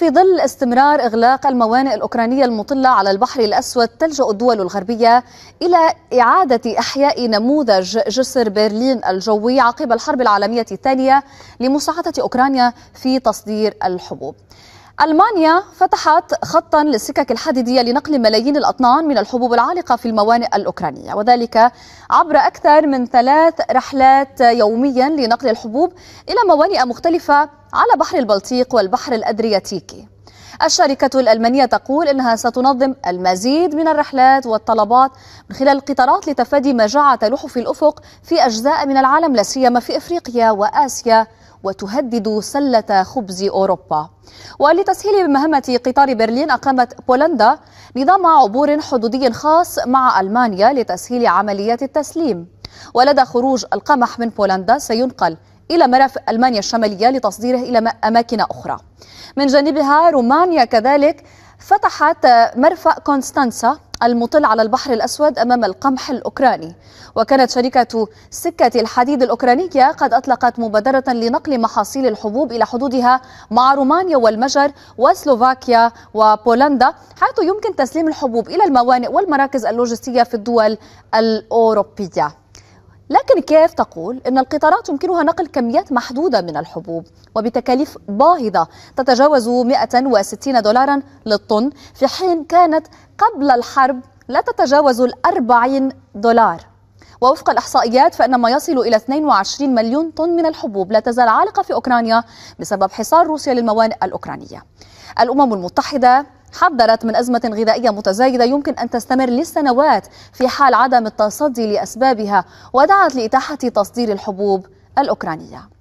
في ظل استمرار إغلاق الموانئ الأوكرانية المطلة على البحر الأسود تلجأ الدول الغربية إلى إعادة إحياء نموذج جسر برلين الجوي عقب الحرب العالمية الثانية لمساعدة أوكرانيا في تصدير الحبوب ألمانيا فتحت خطا للسكك الحديدية لنقل ملايين الأطنان من الحبوب العالقة في الموانئ الأوكرانية وذلك عبر أكثر من ثلاث رحلات يوميا لنقل الحبوب إلى موانئ مختلفة على بحر البلطيق والبحر الأدرياتيكي الشركة الألمانية تقول أنها ستنظم المزيد من الرحلات والطلبات من خلال القطارات لتفادي مجاعة تلوح في الأفق في أجزاء من العالم لا سيما في إفريقيا وآسيا وتهدد سلة خبز أوروبا ولتسهيل مهمة قطار برلين أقامت بولندا نظام عبور حدودي خاص مع ألمانيا لتسهيل عمليات التسليم ولدى خروج القمح من بولندا سينقل إلى مرف ألمانيا الشمالية لتصديره إلى أماكن أخرى من جانبها رومانيا كذلك فتحت مرفأ كونستانسا المطل على البحر الأسود أمام القمح الأوكراني وكانت شركة سكة الحديد الأوكرانية قد أطلقت مبادرة لنقل محاصيل الحبوب إلى حدودها مع رومانيا والمجر وسلوفاكيا وبولندا حيث يمكن تسليم الحبوب إلى الموانئ والمراكز اللوجستية في الدول الأوروبية لكن كيف تقول أن القطارات يمكنها نقل كميات محدودة من الحبوب وبتكاليف باهظة تتجاوز 160 دولارا للطن في حين كانت قبل الحرب لا تتجاوز الأربعين دولار ووفق الإحصائيات فإن ما يصل إلى 22 مليون طن من الحبوب لا تزال عالقة في أوكرانيا بسبب حصار روسيا للموانئ الأوكرانية الأمم المتحدة حذرت من أزمة غذائية متزايدة يمكن أن تستمر لسنوات في حال عدم التصدي لأسبابها ودعت لإتاحة تصدير الحبوب الأوكرانية